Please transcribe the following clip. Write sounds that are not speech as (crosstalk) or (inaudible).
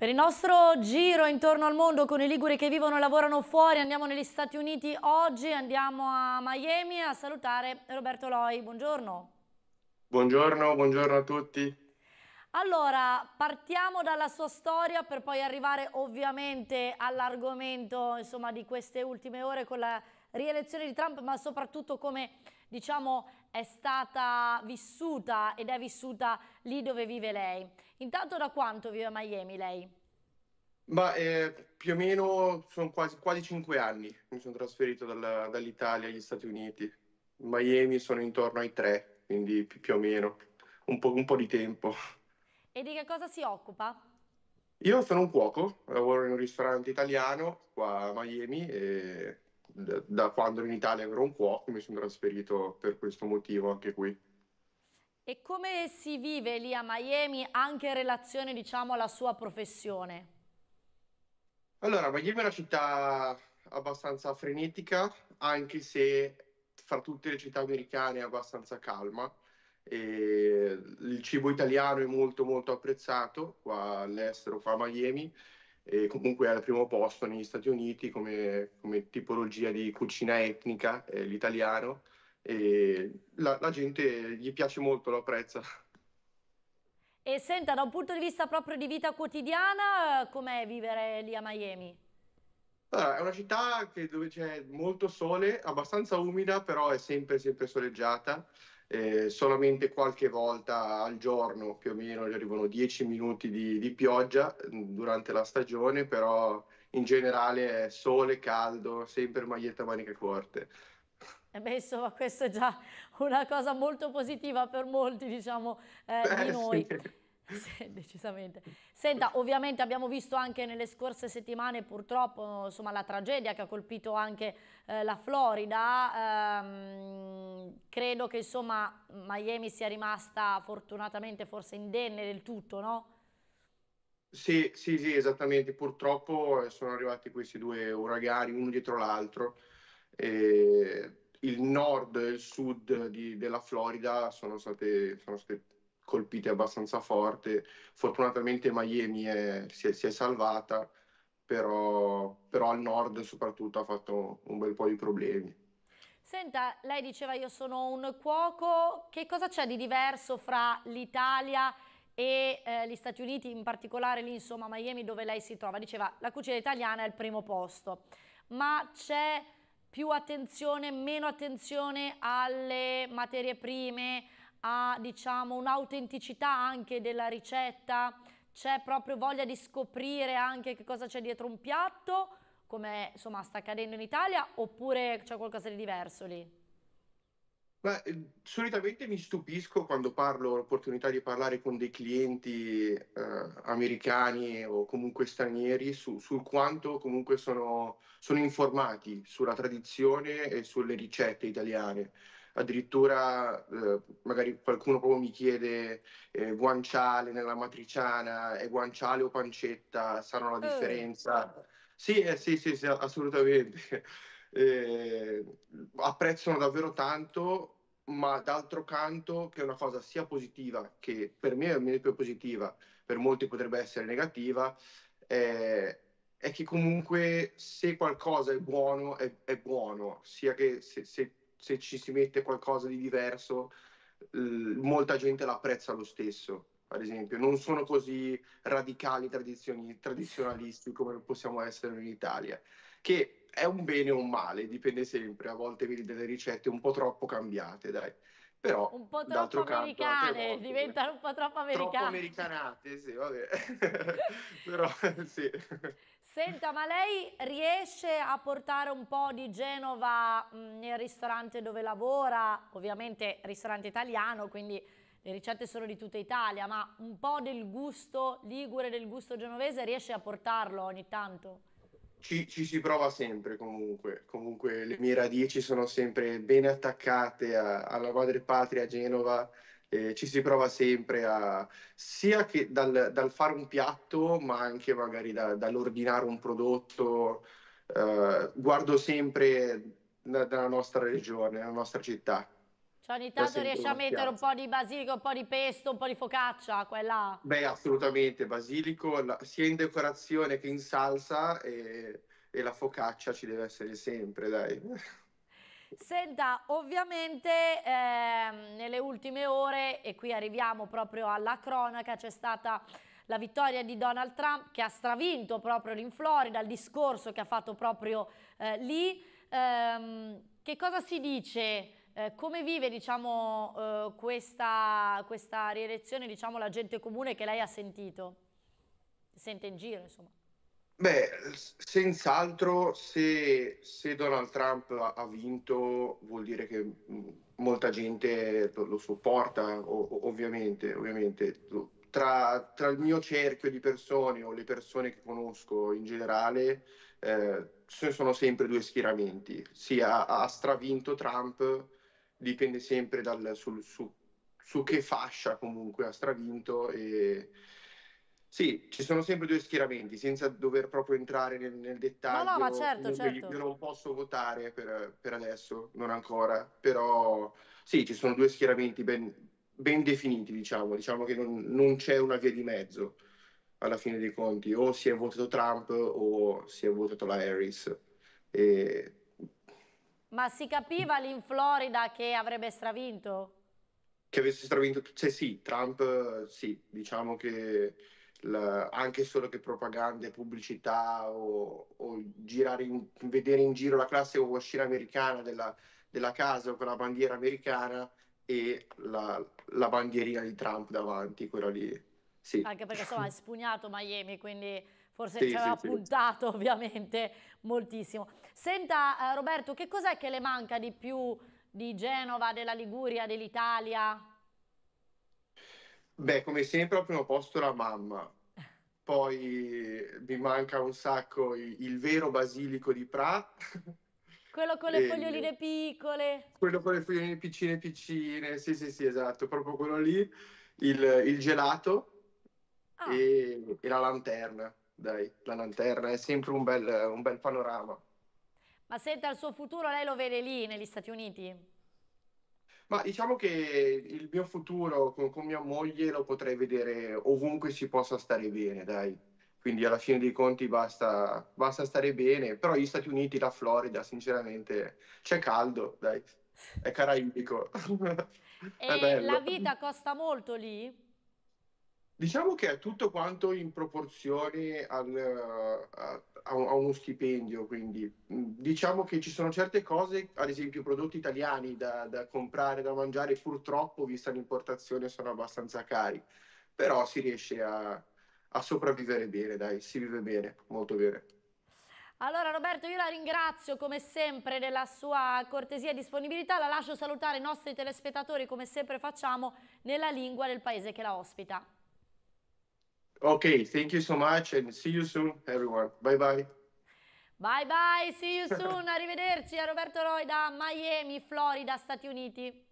Per il nostro giro intorno al mondo con i liguri che vivono e lavorano fuori, andiamo negli Stati Uniti oggi, andiamo a Miami a salutare Roberto Loi. Buongiorno. Buongiorno, buongiorno a tutti. Allora, partiamo dalla sua storia per poi arrivare ovviamente all'argomento di queste ultime ore con la rielezione di Trump, ma soprattutto come diciamo è stata vissuta ed è vissuta lì dove vive lei. Intanto da quanto vive a Miami lei? Ma eh, più o meno sono quasi, quasi 5 anni mi sono trasferito dalla, dall'Italia agli Stati Uniti. Miami sono intorno ai tre, quindi più o meno un po', un po' di tempo. E di che cosa si occupa? Io sono un cuoco, lavoro in un ristorante italiano qua a Miami e da quando ero in Italia ero un cuoco mi sono trasferito per questo motivo anche qui. E come si vive lì a Miami anche in relazione diciamo alla sua professione? Allora, Miami è una città abbastanza frenetica, anche se fra tutte le città americane è abbastanza calma. E il cibo italiano è molto molto apprezzato qua all'estero, qua a Miami, e comunque è al primo posto negli Stati Uniti come, come tipologia di cucina etnica, eh, l'italiano, e la, la, gente gli piace molto, lo apprezza. E senta, da un punto di vista proprio di vita quotidiana, com'è vivere lì a Miami? Allora, è una città che, dove c'è molto sole, abbastanza umida, però è sempre, sempre soleggiata eh, solamente qualche volta al giorno più o meno gli arrivano 10 minuti di, di pioggia mm, durante la stagione, però in generale è sole, caldo, sempre maglietta maniche corte. Eh beh, insomma, questa è già una cosa molto positiva per molti, diciamo, eh, beh, di (laughs) eh, noi. Sì. Sì, (laughs) decisamente. Senta, ovviamente abbiamo visto anche nelle scorse settimane purtroppo insomma, la tragedia che ha colpito anche eh, la Florida. Ehm, credo che insomma, Miami sia rimasta fortunatamente forse indenne del tutto, no? Sì, sì, sì, esattamente. Purtroppo eh, sono arrivati questi due uragani uno dietro l'altro. E il nord e il sud di, della Florida sono state, sono state colpite abbastanza forte. Fortunatamente Miami è, si, è, si, è, salvata, però, però al nord soprattutto ha fatto un bel po' di problemi. Senta, lei diceva io sono un cuoco, che cosa c'è di diverso fra l'Italia e eh, gli Stati Uniti, in particolare lì insomma Miami dove lei si trova? Diceva la cucina italiana è al primo posto, ma c'è più attenzione, meno attenzione alle materie prime, ha diciamo un'autenticità anche della ricetta, c'è proprio voglia di scoprire anche che cosa c'è dietro un piatto, come insomma sta accadendo in Italia, oppure c'è qualcosa di diverso lì? Beh, eh, solitamente mi stupisco quando parlo, ho l'opportunità di parlare con dei clienti eh, americani o comunque stranieri su, sul quanto comunque sono, sono informati sulla tradizione e sulle ricette italiane addirittura eh, magari qualcuno proprio mi chiede eh, guanciale nella matriciana, è guanciale o pancetta, sanno la eh, differenza? Eh. Sì, sì, sì, sì, assolutamente. (laughs) Eh, apprezzano davvero tanto, ma d'altro canto che è una cosa sia positiva, che per me è un esempio positiva, per molti potrebbe essere negativa, eh, è che comunque se qualcosa è buono, è, è buono, sia che se, se se ci si mette qualcosa di diverso, eh, molta gente l'apprezza lo stesso. Ad esempio, non sono così radicali tradizioni, tradizionalisti come possiamo essere in Italia, che è un bene o un male, dipende sempre. A volte vedi delle ricette un po' troppo cambiate, dai però un po' troppo americane canto, diventano un po' troppo americane troppo americanate sì vabbè (laughs) però sì (laughs) Senta, ma lei riesce a portare un po' di Genova mm, nel ristorante dove lavora? Ovviamente ristorante italiano, quindi le ricette sono di tutta Italia, ma un po' del gusto ligure, del gusto genovese riesce a portarlo ogni tanto? Ci, ci si prova sempre comunque, comunque le mie radici sono sempre bene attaccate a, alla madre patria Genova, eh, ci si prova sempre a, sia che dal, dal, fare un piatto, ma anche magari da, dall'ordinare un prodotto. Eh, guardo sempre da, nostra regione, dalla nostra città. Cioè ogni tanto riesci a mettere piazza. un po' di basilico, un po' di pesto, un po' di focaccia, quella... Beh, assolutamente, basilico la, sia in decorazione che in salsa e, e la focaccia ci deve essere sempre, dai. Senta, ovviamente eh, nelle ultime ore, e qui arriviamo proprio alla cronaca, c'è stata la vittoria di Donald Trump che ha stravinto proprio in Florida, il discorso che ha fatto proprio eh, lì. Eh, che cosa si dice? Eh, come vive diciamo, eh, questa, questa, rielezione diciamo, la gente comune che lei ha sentito? Sente in giro, insomma. Beh, senz'altro se, se, Donald Trump ha vinto vuol dire che mm, molta gente lo, lo sopporta, ovviamente, ovviamente. Tra, tra, il mio cerchio di persone o le persone che conosco in generale, eh, sono sempre due schieramenti. Sì, ha, ha stravinto Trump, dipende sempre dal, sul, su, su che fascia comunque ha stravinto e sì, ci sono sempre due schieramenti, senza dover proprio entrare nel, nel dettaglio. No, no, ma certo, io, certo. Io non posso votare per, per, adesso, non ancora, però sì, ci sono due schieramenti ben, ben definiti, diciamo, diciamo che non, non, c'è una via di mezzo alla fine dei conti, o si è votato Trump o si è votato la Harris. E... Ma si capiva lì in Florida che avrebbe stravinto? Che avesse stravinto, cioè sì, Trump sì, diciamo che la, anche solo che propaganda e pubblicità o, o in, vedere in giro la classica wascina americana della, della casa con la bandiera americana e la, la, bandierina di Trump davanti, quella lì. Sì. Anche perché insomma è spugnato Miami, quindi forse sì, ci aveva sì, puntato sì. (laughs) ovviamente moltissimo. Senta eh, Roberto, che cos'è che le manca di più di Genova, della Liguria, dell'Italia? Beh, come sempre al primo posto la mamma, poi mi manca un sacco il, il vero basilico di Pra. Quello con le E- ehm, foglioline piccole. Quello con le foglioline piccine piccine, sì sì sì esatto, proprio quello lì, il, il gelato Ah, e, e la lanterna, dai, la lanterna è sempre un bel, un bel panorama. ma senta, il suo futuro lei lo vede lì negli Stati Uniti? Ma diciamo che il mio futuro con, con, mia moglie lo potrei vedere ovunque si possa stare bene, dai. Quindi alla fine dei conti basta, basta stare bene, però gli Stati Uniti, la Florida, sinceramente c'è caldo, dai, è caraibico. (laughs) è la vita costa molto lì? Diciamo che è tutto quanto in proporzione al, uh, a a, un, a uno stipendio, quindi mm, diciamo che ci sono certe cose, ad esempio prodotti italiani da, da comprare, da mangiare, purtroppo, vista l'importazione, sono abbastanza cari, però si riesce a, a sopravvivere bene, dai, si vive bene, molto bene. Allora Roberto io la ringrazio come sempre della sua cortesia e disponibilità, la lascio salutare i nostri telespettatori come sempre facciamo nella lingua del paese che la ospita. Ok, thank you so much and see you soon everyone. Bye bye. Bye bye, see you soon, arrivederci a Roberto Roy da Miami, Florida, Stati Uniti.